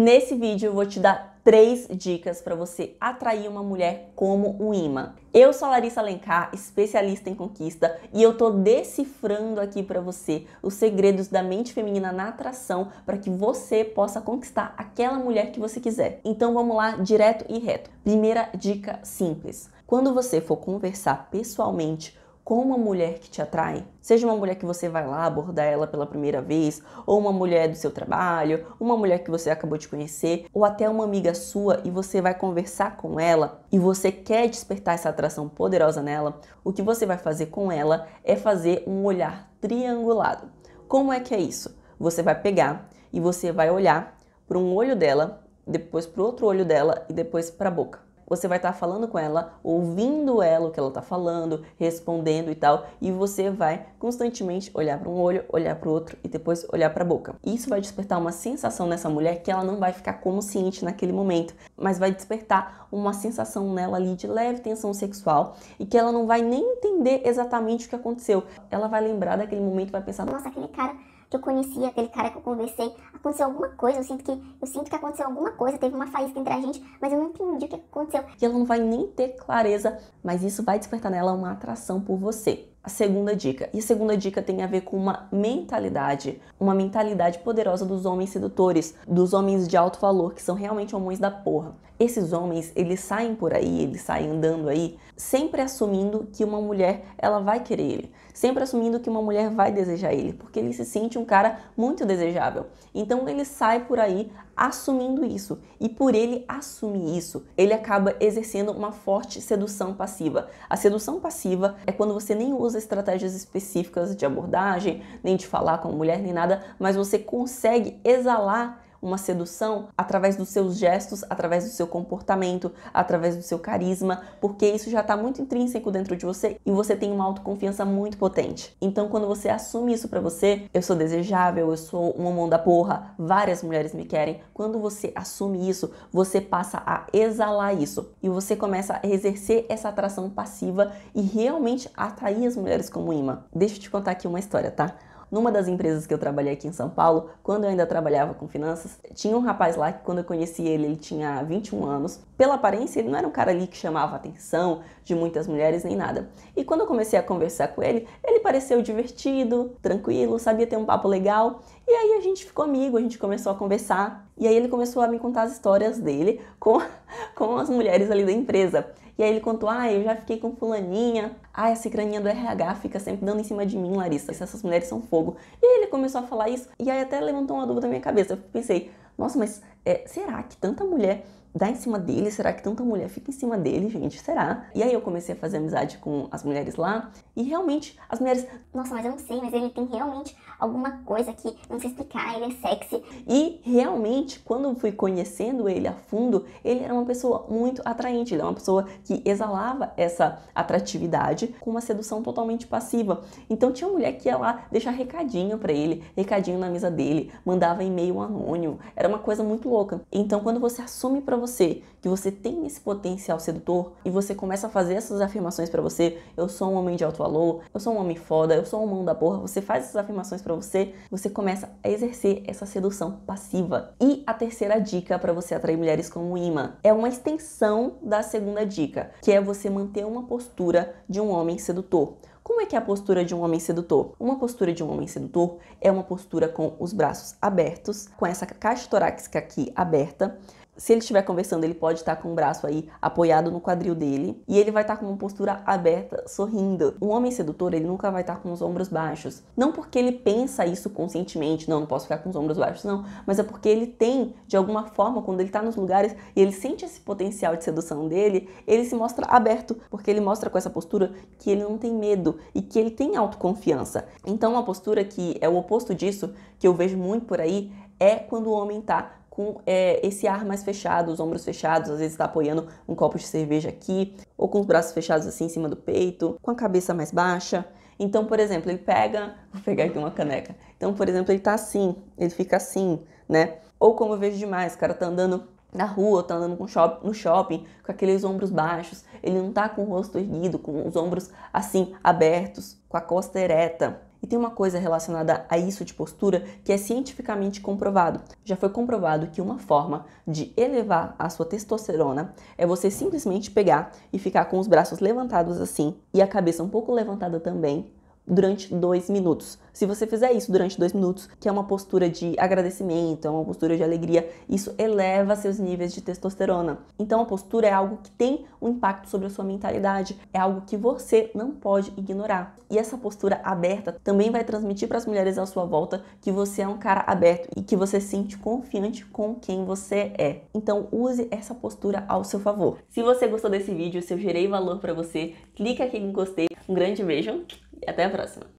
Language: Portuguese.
Nesse vídeo eu vou te dar três dicas para você atrair uma mulher como um imã. Eu sou a Larissa Alencar, especialista em conquista, e eu tô decifrando aqui para você os segredos da mente feminina na atração para que você possa conquistar aquela mulher que você quiser. Então vamos lá, direto e reto. Primeira dica simples. Quando você for conversar pessoalmente com uma mulher que te atrai. Seja uma mulher que você vai lá abordar ela pela primeira vez, ou uma mulher do seu trabalho, uma mulher que você acabou de conhecer, ou até uma amiga sua e você vai conversar com ela e você quer despertar essa atração poderosa nela, o que você vai fazer com ela é fazer um olhar triangulado. Como é que é isso? Você vai pegar e você vai olhar para um olho dela, depois para o outro olho dela e depois para a boca você vai estar tá falando com ela, ouvindo ela o que ela está falando, respondendo e tal, e você vai constantemente olhar para um olho, olhar para o outro e depois olhar para a boca. Isso vai despertar uma sensação nessa mulher que ela não vai ficar consciente naquele momento, mas vai despertar uma sensação nela ali de leve tensão sexual e que ela não vai nem entender exatamente o que aconteceu. Ela vai lembrar daquele momento, vai pensar: nossa, aquele cara que eu conhecia, aquele cara que eu conversei, aconteceu alguma coisa, eu sinto que eu sinto que aconteceu alguma coisa, teve uma faísca entre a gente, mas eu não entendi o que aconteceu. E ela não vai nem ter clareza, mas isso vai despertar nela uma atração por você a segunda dica. E a segunda dica tem a ver com uma mentalidade, uma mentalidade poderosa dos homens sedutores, dos homens de alto valor, que são realmente homens da porra. Esses homens, eles saem por aí, eles saem andando aí, sempre assumindo que uma mulher, ela vai querer ele, sempre assumindo que uma mulher vai desejar ele, porque ele se sente um cara muito desejável. Então ele sai por aí assumindo isso. E por ele assumir isso, ele acaba exercendo uma forte sedução passiva. A sedução passiva é quando você nem usa usa estratégias específicas de abordagem, nem de falar com a mulher, nem nada, mas você consegue exalar uma sedução através dos seus gestos, através do seu comportamento, através do seu carisma, porque isso já está muito intrínseco dentro de você e você tem uma autoconfiança muito potente. Então, quando você assume isso para você, eu sou desejável, eu sou um homem da porra, várias mulheres me querem. Quando você assume isso, você passa a exalar isso e você começa a exercer essa atração passiva e realmente atrair as mulheres como imã. Deixa eu te contar aqui uma história, tá? Numa das empresas que eu trabalhei aqui em São Paulo, quando eu ainda trabalhava com finanças, tinha um rapaz lá que quando eu conheci ele, ele tinha 21 anos. Pela aparência, ele não era um cara ali que chamava atenção de muitas mulheres nem nada. E quando eu comecei a conversar com ele, ele pareceu divertido, tranquilo, sabia ter um papo legal. E aí a gente ficou amigo, a gente começou a conversar. E aí ele começou a me contar as histórias dele com, com as mulheres ali da empresa. E aí ele contou: ah, eu já fiquei com fulaninha. Ah, essa craninha do RH fica sempre dando em cima de mim, Larissa. Essas mulheres são fogo. E aí ele começou a falar isso. E aí até levantou uma dúvida na minha cabeça. Eu pensei: nossa, mas é, será que tanta mulher dá em cima dele? Será que tanta mulher fica em cima dele, gente? Será? E aí eu comecei a fazer amizade com as mulheres lá e realmente as mulheres, nossa, mas eu não sei, mas ele tem realmente alguma coisa que não sei explicar, ele é sexy. E realmente, quando fui conhecendo ele a fundo, ele era uma pessoa muito atraente, ele era é uma pessoa que exalava essa atratividade com uma sedução totalmente passiva. Então tinha mulher que ia lá deixar recadinho para ele, recadinho na mesa dele, mandava e-mail anônimo. Era uma coisa muito louca então, quando você assume para você que você tem esse potencial sedutor e você começa a fazer essas afirmações para você, eu sou um homem de alto valor, eu sou um homem foda, eu sou um mão da porra, você faz essas afirmações para você, você começa a exercer essa sedução passiva. E a terceira dica para você atrair mulheres como imã é uma extensão da segunda dica, que é você manter uma postura de um homem sedutor. Como é que é a postura de um homem sedutor? Uma postura de um homem sedutor é uma postura com os braços abertos, com essa caixa torácica aqui aberta, se ele estiver conversando, ele pode estar com o braço aí apoiado no quadril dele e ele vai estar com uma postura aberta, sorrindo. Um homem sedutor, ele nunca vai estar com os ombros baixos. Não porque ele pensa isso conscientemente, não, não posso ficar com os ombros baixos, não, mas é porque ele tem, de alguma forma, quando ele está nos lugares e ele sente esse potencial de sedução dele, ele se mostra aberto, porque ele mostra com essa postura que ele não tem medo e que ele tem autoconfiança. Então, uma postura que é o oposto disso, que eu vejo muito por aí, é quando o homem está com é, esse ar mais fechado, os ombros fechados, às vezes está apoiando um copo de cerveja aqui, ou com os braços fechados assim em cima do peito, com a cabeça mais baixa. Então, por exemplo, ele pega, vou pegar aqui uma caneca. Então, por exemplo, ele tá assim, ele fica assim, né? Ou como eu vejo demais, o cara tá andando na rua, tá andando shop, no shopping, com aqueles ombros baixos, ele não tá com o rosto erguido, com os ombros assim abertos, com a costa ereta. E tem uma coisa relacionada a isso de postura que é cientificamente comprovado. Já foi comprovado que uma forma de elevar a sua testosterona é você simplesmente pegar e ficar com os braços levantados assim e a cabeça um pouco levantada também, durante dois minutos. Se você fizer isso durante dois minutos, que é uma postura de agradecimento, é uma postura de alegria, isso eleva seus níveis de testosterona. Então a postura é algo que tem um impacto sobre a sua mentalidade, é algo que você não pode ignorar. E essa postura aberta também vai transmitir para as mulheres à sua volta que você é um cara aberto e que você se sente confiante com quem você é. Então use essa postura ao seu favor. Se você gostou desse vídeo, se eu gerei valor para você, clica aqui em gostei. Um grande beijo e até a próxima!